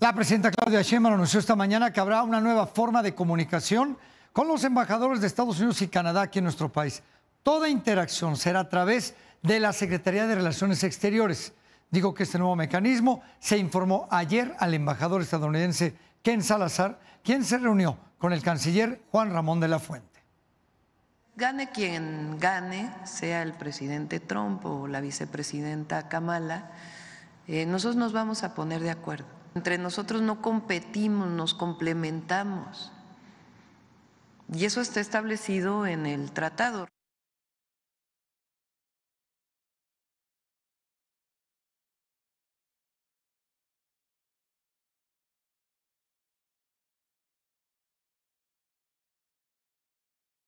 La presidenta Claudia Sheinbaum anunció esta mañana que habrá una nueva forma de comunicación con los embajadores de Estados Unidos y Canadá aquí en nuestro país. Toda interacción será a través de la Secretaría de Relaciones Exteriores. Digo que este nuevo mecanismo se informó ayer al embajador estadounidense Ken Salazar, quien se reunió con el canciller Juan Ramón de la Fuente. Gane quien gane, sea el presidente Trump o la vicepresidenta Kamala eh, nosotros nos vamos a poner de acuerdo. Entre nosotros no competimos, nos complementamos. Y eso está establecido en el tratado.